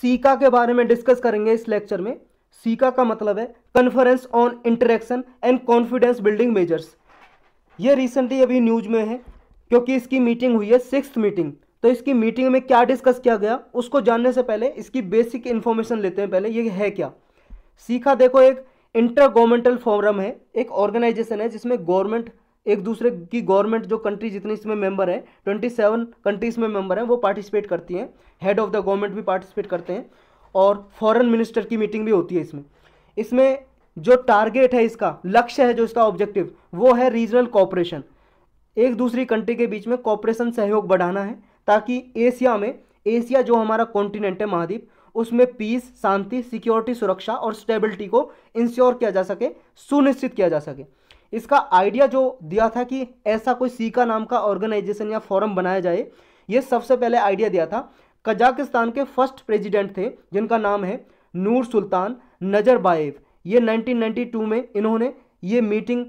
caeca के बारे में डिस्कस करेंगे इस लेक्चर में सीका का मतलब है conference on interaction and confidence building measures ये रिसेंटली अभी न्यूज में है क्योंकि इसकी मीटिंग हुई है सिक्स मीटिंग तो इसकी मीटिंग में क्या डिस्कस किया गया उसको जानने से पहले इसकी बेसिक इन्फॉर्मेशन लेते हैं पहले ये है क्या सीखा देखो एक इंटर गवर्नमेंटल फोरम है एक ऑर्गेनाइजेशन है जिसमें गवर्नमेंट एक दूसरे की गवर्नमेंट जो कंट्री जितनी इसमें मेंबर है ट्वेंटी सेवन कंट्रीज़ में मेंबर हैं वो पार्टिसिपेट करती हैं हेड ऑफ द गवर्नमेंट भी पार्टिसिपेट करते हैं और फॉरेन मिनिस्टर की मीटिंग भी होती है इसमें इसमें जो टारगेट है इसका लक्ष्य है जो इसका ऑब्जेक्टिव वो है रीजनल कॉपरेशन एक दूसरी कंट्री के बीच में कॉपरेशन सहयोग बढ़ाना है ताकि एशिया में एशिया जो हमारा कॉन्टिनेंट है महाद्वीप उसमें पीस शांति सिक्योरिटी सुरक्षा और स्टेबिलिटी को इंश्योर किया जा सके सुनिश्चित किया जा सके इसका आइडिया जो दिया था कि ऐसा कोई सीका नाम का ऑर्गेनाइजेशन या फॉरम बनाया जाए ये सबसे पहले आइडिया दिया था कजाकिस्तान के फर्स्ट प्रेसिडेंट थे जिनका नाम है नूर सुल्तान नजरबाएव ये 1992 में इन्होंने ये मीटिंग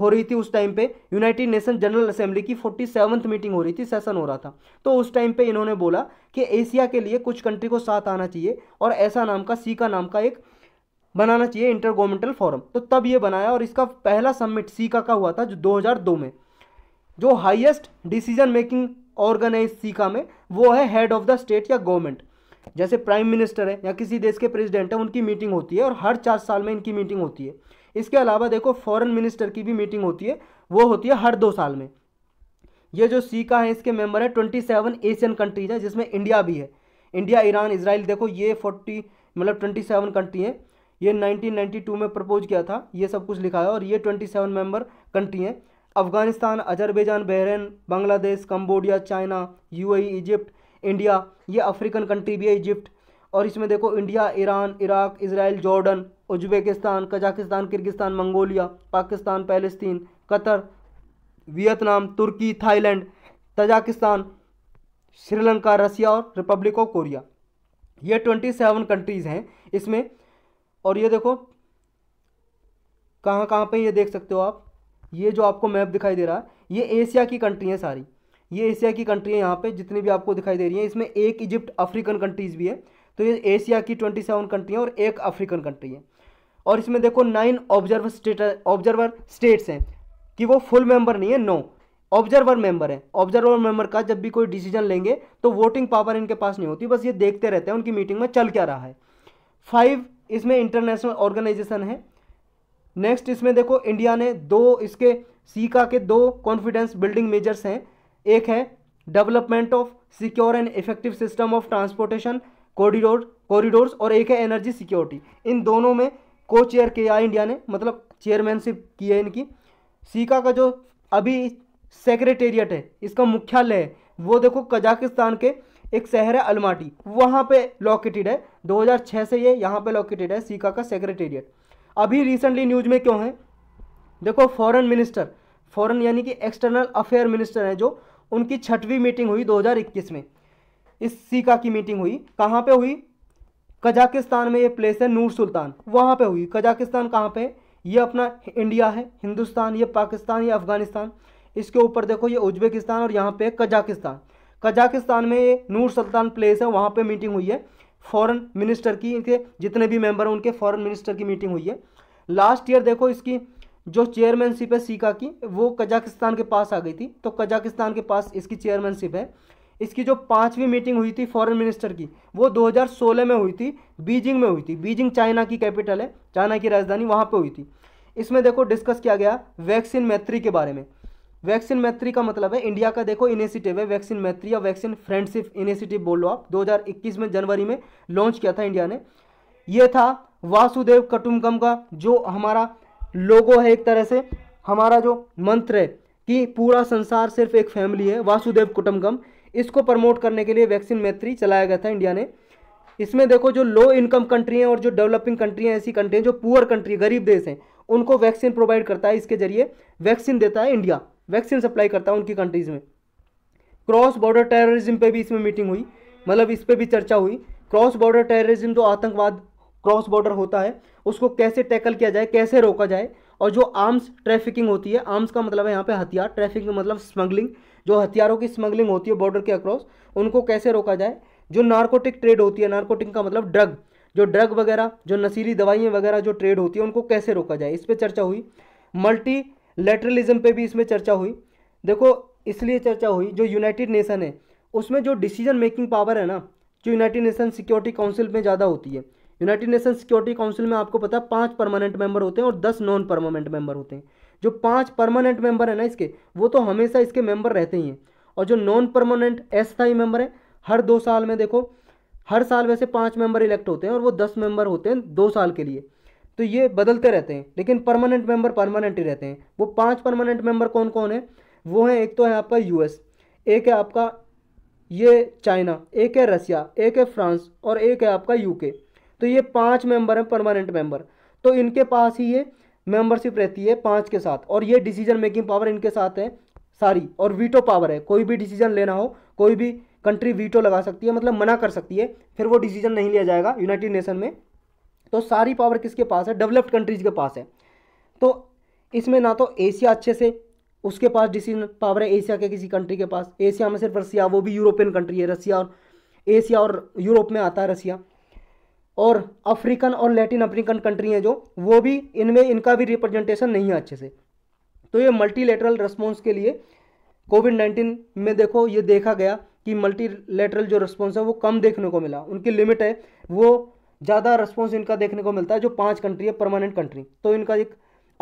हो रही थी उस टाइम पे यूनाइटेड नेशन जनरल असेंबली की फोर्टी सेवन्थ मीटिंग हो रही थी सेशन हो रहा था तो उस टाइम पे इन्होंने बोला कि एशिया के लिए कुछ कंट्री को साथ आना चाहिए और ऐसा नाम का सीका नाम का एक बनाना चाहिए इंटर गवर्नमेंटल फोरम तो तब ये बनाया और इसका पहला सबमिट सीका का हुआ था जो 2002 में जो हाईएस्ट डिसीजन मेकिंग ऑर्गन है इस सीका में वो है हेड ऑफ द स्टेट या गवर्नमेंट जैसे प्राइम मिनिस्टर है या किसी देश के प्रेसिडेंट है उनकी मीटिंग होती है और हर चार साल में इनकी मीटिंग होती है इसके अलावा देखो फॉरन मिनिस्टर की भी मीटिंग होती है वो होती है हर दो साल में ये जो सीका है इसके मेंबर है ट्वेंटी सेवन एशियन कंट्रीज है जिसमें इंडिया भी है इंडिया ईरान इसराइल देखो ये फोर्टी मतलब ट्वेंटी सेवन कंट्री हैं ये 1992 में प्रपोज किया था ये सब कुछ लिखा है और ये 27 मेम्बर कंट्री हैं Afghanistan Azerbaijan Bahrain Bangladesh Cambodia China यू इजिप्ट इंडिया ये अफ्रीकन कंट्री भी है इजिप्ट और इसमें देखो India Iran Iraq Israel Jordan Uzbekistan Kazakhstan Kyrgyzstan Mongolia Pakistan Palestine Qatar Vietnam तुर्की थाईलैंड तजाकिस्तान श्रीलंका रसिया और रिपब्लिक ऑफ कोरिया ये ट्वेंटी सेवन कंट्रीज़ हैं इसमें और ये देखो कहाँ कहाँ पे ये देख सकते हो आप ये जो आपको मैप दिखाई दे रहा है ये एशिया की कंट्री है सारी ये एशिया की कंट्री है यहाँ पे जितनी भी आपको दिखाई दे रही है इसमें एक इजिप्ट अफ्रीकन कंट्रीज़ भी है तो ये एशिया की ट्वेंटी सेवन कंट्री है और एक अफ्रीकन कंट्री है और इसमें देखो nine observer state observer states हैं कि वो फुल मेंबर नहीं है नो ऑब्जर्वर मेंबर है ऑब्जर्वर मेंबर का जब भी कोई डिसीजन लेंगे तो वोटिंग पावर इनके पास नहीं होती बस ये देखते रहते हैं उनकी मीटिंग में चल क्या रहा है फाइव इसमें इंटरनेशनल ऑर्गेनाइजेशन है नेक्स्ट इसमें देखो इंडिया ने दो इसके सीका के दो कॉन्फिडेंस बिल्डिंग मेजर्स हैं एक है development of secure and effective system of transportation corridor corridors और एक है एनर्जी सिक्योरिटी इन दोनों में को चेयर किया इंडिया ने मतलब चेयरमैनशिप की है इनकी सीका का जो अभी सेक्रेटेरिएट है इसका मुख्यालय है वो देखो कजाकिस्तान के एक शहर है अलमाटी वहाँ पे लोकेटेड है 2006 से ये यहाँ पे लोकेटेड है सीका का सेक्रेटेरिएट अभी रिसेंटली न्यूज में क्यों है देखो फॉरेन मिनिस्टर फॉरेन यानी कि एक्सटर्नल अफेयर मिनिस्टर हैं जो उनकी छठवीं मीटिंग हुई 2021 में इस सीका की मीटिंग हुई कहाँ पे हुई कजाकिस्तान में ये प्लेस है नूर सुल्तान वहाँ पे हुई कजाकिस्तान कहाँ पे ये अपना इंडिया है हिंदुस्तान ये पाकिस्तान ये अफगानिस्तान इसके ऊपर देखो ये उज्बेकिस्तान और यहाँ पे कजाकिस्तान कजाकिस्तान में ये नूर सुल्तान प्लेस है वहाँ पे मीटिंग हुई है फॉरेन मिनिस्टर की इनके जितने भी मेंबर हैं उनके फॉरेन मिनिस्टर की मीटिंग हुई है लास्ट ईयर देखो इसकी जो चेयरमैनशिप है सीका की वो कजाकिस्तान के पास आ गई थी तो कजाकिस्तान के पास इसकी चेयरमैनशिप है इसकी जो पाँचवीं मीटिंग हुई थी फॉरेन मिनिस्टर की वो 2016 में हुई थी बीजिंग में हुई थी बीजिंग चाइना की कैपिटल है चाइना की राजधानी वहाँ पे हुई थी इसमें देखो डिस्कस किया गया वैक्सीन मैत्री के बारे में वैक्सीन मैत्री का मतलब है इंडिया का देखो इनिशिएटिव है वैक्सीन मैत्री या वैक्सीन फ्रेंडशिप इनिशिएटिव बोलो आप 2021 में जनवरी में लॉन्च किया था इंडिया ने ये था वासुदेव कटुमकम का जो हमारा लोगो है एक तरह से हमारा जो मंत्र है कि पूरा संसार सिर्फ एक फैमिली है वासुदेव कुटुमकम इसको प्रमोट करने के लिए वैक्सीन मैत्री चलाया गया था इंडिया ने इसमें देखो जो लो इनकम कंट्री हैं और जो डेवलपिंग कंट्री हैं ऐसी कंट्री हैं जो पुअर कंट्री गरीब देश हैं उनको वैक्सीन प्रोवाइड करता है इसके जरिए वैक्सीन देता है इंडिया वैक्सीन सप्लाई करता है उनकी कंट्रीज़ में क्रॉस बॉर्डर टेररिज्म पे भी इसमें मीटिंग हुई मतलब इस पर भी चर्चा हुई क्रॉस बॉर्डर टेररिज्म जो आतंकवाद क्रॉस बॉर्डर होता है उसको कैसे टैकल किया जाए कैसे रोका जाए और जो आर्म्स ट्रैफिकिंग होती है आर्म्स का मतलब है यहाँ पे हथियार ट्रैफिकिंग मतलब स्मगलिंग जो हथियारों की स्मगलिंग होती है बॉर्डर के अक्रॉस उनको कैसे रोका जाए जो नार्कोटिक ट्रेड होती है नारकोटिक का मतलब ड्रग जो ड्रग वगैरह जो नशीली दवाइयाँ वगैरह जो ट्रेड होती है उनको कैसे रोका जाए इस पर चर्चा हुई मल्टी लेटरलिज्म पे भी इसमें चर्चा हुई देखो इसलिए चर्चा हुई जो यूनाइटेड नेशन है उसमें जो डिसीजन मेकिंग पावर है ना जो यूनाइटेड नेशन सिक्योरिटी काउंसिल में ज़्यादा होती है यूनाइटेड नेशन सिक्योरिटी काउंसिल में आपको पता है पाँच परमानेंट मेंबर होते हैं और दस नॉन परमानेंट मेंबर होते हैं जो पाँच परमानेंट मेंबर है ना इसके वो तो हमेशा इसके मेंबर रहते ही हैं और जो नॉन परमानेंट अस्थाई मेंबर हैं हर दो साल में देखो हर साल वैसे पाँच मेंबर इलेक्ट होते हैं और वो दस मेंबर होते हैं दो साल के लिए तो ये बदलते रहते हैं लेकिन परमानेंट मेंबर परमानेंट ही रहते हैं वो पांच परमानेंट मेंबर कौन कौन है वो है एक तो है आपका यूएस एक है आपका ये चाइना एक है रसिया एक है फ्रांस और एक है आपका यूके तो ये पांच मेंबर हैं परमानेंट मेंबर तो इनके पास ही ये मेंबरशिप रहती है पांच के साथ और ये डिसीजन मेकिंग पावर इनके साथ है सारी और वीटो पावर है कोई भी डिसीजन लेना हो कोई भी कंट्री वीटो लगा सकती है मतलब मना कर सकती है फिर वो डिसीजन नहीं लिया जाएगा यूनाइटेड नेशन में तो सारी पावर किसके पास है डेवलप्ड कंट्रीज के पास है तो इसमें ना तो एशिया अच्छे से उसके पास डिसीजन पावर है एशिया के किसी कंट्री के पास एशिया में सिर्फ रसिया वो भी यूरोपियन कंट्री है रसिया और एशिया और यूरोप में आता है रसिया और अफ्रीकन और लैटिन अफ्रीकन कंट्री हैं जो वो भी इनमें इनका भी रिप्रेजेंटेशन नहीं है अच्छे से तो ये मल्टीलेटरल रिस्पॉन्स के लिए कोविड नाइन्टीन में देखो ये देखा गया कि मल्टीलेटरल जो रिस्पॉन्स है वो कम देखने को मिला उनकी लिमिट है वो ज़्यादा रिस्पॉन्स इनका देखने को मिलता है जो पाँच कंट्री है परमानेंट कंट्री तो इनका एक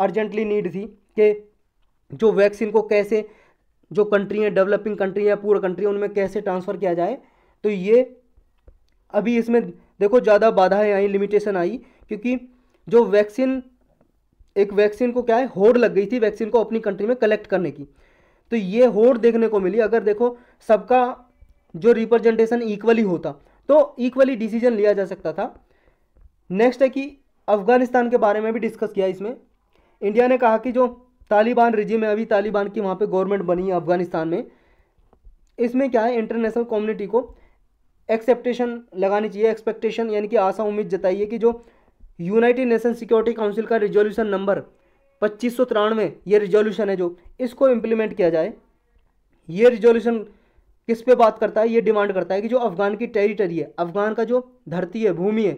अर्जेंटली नीड थी कि जो वैक्सीन को कैसे जो कंट्री हैं डेवलपिंग कंट्री या पूरा कंट्री उनमें कैसे ट्रांसफ़र किया जाए तो ये अभी इसमें देखो ज़्यादा बाधाएं आई लिमिटेशन आई क्योंकि जो वैक्सीन एक वैक्सीन को क्या है होड़ लग गई थी वैक्सीन को अपनी कंट्री में कलेक्ट करने की तो ये होड़ देखने को मिली अगर देखो सबका जो रिप्रेजेंटेशन इक्वली होता तो इक्वली डिसीजन लिया जा सकता था नेक्स्ट है कि अफ़गानिस्तान के बारे में भी डिस्कस किया इसमें इंडिया ने कहा कि जो तालिबान रिजिम है अभी तालिबान की वहाँ पे गवर्नमेंट बनी है अफ़गानिस्तान में इसमें क्या है इंटरनेशनल कम्युनिटी को एक्सेप्टेशन लगानी चाहिए एक्सपेक्टेशन यानी कि आशा उम्मीद जताइए कि जो यूनाइटेड नेशन सिक्योरिटी काउंसिल का रिजोल्यूशन नंबर पच्चीस सौ तिरानवे ये रिजोल्यूशन है जो इसको इम्प्लीमेंट किया जाए ये रिजोल्यूशन किस पे बात करता है ये डिमांड करता है कि जो अफ़गान की टेरिटरी है अफ़गान का जो धरती है भूमि है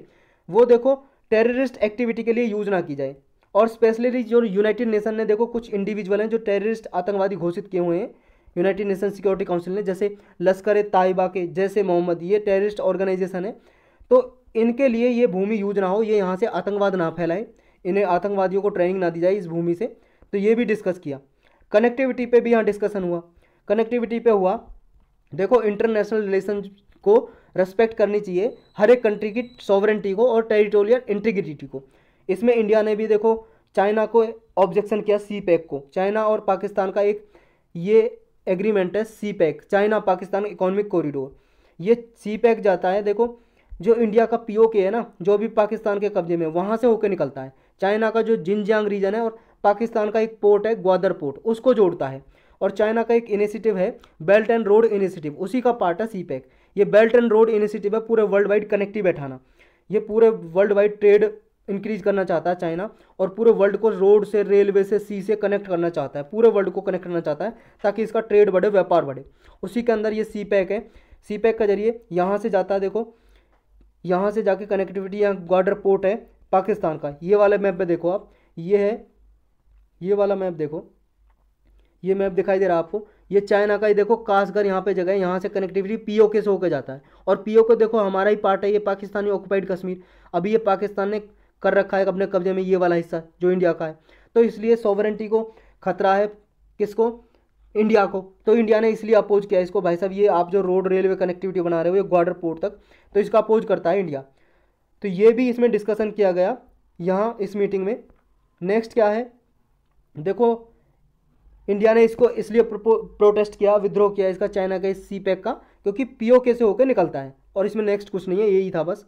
वो देखो टेररिस्ट एक्टिविटी के लिए यूज ना की जाए और स्पेशली जो यूनाइटेड नेशन ने देखो कुछ इंडिविजुअल हैं जो टेररिस्ट आतंकवादी घोषित किए हुए हैं यूनाइटेड नेशन सिक्योरिटी काउंसिल ने जैसे लश्कर ताइबा के जैसे मोहम्मद ये टेररिस्ट ऑर्गेनाइजेशन है तो इनके लिए ये भूमि यूज ना हो ये यहाँ से आतंकवाद ना फैलाएं इन्हें आतंकवादियों को ट्रेनिंग ना दी जाए इस भूमि से तो ये भी डिस्कस किया कनेक्टिविटी पे भी यहाँ डिस्कशन हुआ कनेक्टिविटी पे हुआ देखो इंटरनेशनल रिलेशन को रेस्पेक्ट करनी चाहिए हर एक कंट्री की सॉवरेंटी को और टेरिटोरियल इंटीग्रिटी को इसमें इंडिया ने भी देखो चाइना को ऑब्जेक्शन किया सी पैक e को चाइना और पाकिस्तान का एक ये एग्रीमेंट है CPEC China Pakistan economic corridor ये सी पैक e जाता है देखो जो इंडिया का पी के है ना जो भी पाकिस्तान के कब्जे में वहाँ से होकर निकलता है चाइना का जो जिनजियांग रीजन है और पाकिस्तान का एक पोर्ट है ग्वादर पोर्ट उसको जोड़ता है और चाइना का एक इनिशिएटिव है बेल्ट एंड रोड इनिशिएटिव उसी का पार्ट है सी पैक ये बेल्ट एंड रोड इनिशिएटिव है पूरे वर्ल्ड वाइड कनेक्टिव बैठाना ये पूरे वर्ल्ड वाइड ट्रेड इंक्रीज करना चाहता है चाइना और पूरे वर्ल्ड को रोड से रेलवे से सी से कनेक्ट करना चाहता है पूरे वर्ल्ड को कनेक्ट करना चाहता है ताकि इसका ट्रेड बढ़े व्यापार बढ़े उसी के अंदर ये सी पैक है सी पैक के जरिए यहाँ से जाता है देखो यहाँ से जाके कनेक्टिविटी यहाँ गॉर्डर पोर्ट है पाकिस्तान का ये वाले मैप पे देखो आप ये है ये वाला मैप देखो ये मैप दिखाई दे रहा है आपको ये चाइना का ही देखो कासगर यहाँ पे जगह है यहाँ से कनेक्टिविटी के से होकर जाता है और को देखो हमारा ही पार्ट है ये पाकिस्तानी ऑक्युपाइड कश्मीर अभी ये पाकिस्तान ने कर रखा है अपने कब्जे में ये वाला हिस्सा जो इंडिया का है तो इसलिए सॉवरेंटी को खतरा है किसको इंडिया को तो इंडिया ने इसलिए अपोज किया इसको भाई साहब ये आप जो रोड रेलवे कनेक्टिविटी बना रहे हो ये ग्वाडर पोर्ट तक तो इसका अपोज करता है इंडिया तो ये भी इसमें डिस्कशन किया गया यहाँ इस मीटिंग में नेक्स्ट क्या है देखो इंडिया ने इसको इसलिए प्रोटेस्ट किया विद्रोह किया इसका चाइना का इस सी पैक का क्योंकि पीओके से होकर निकलता है और इसमें नेक्स्ट कुछ नहीं है यही था बस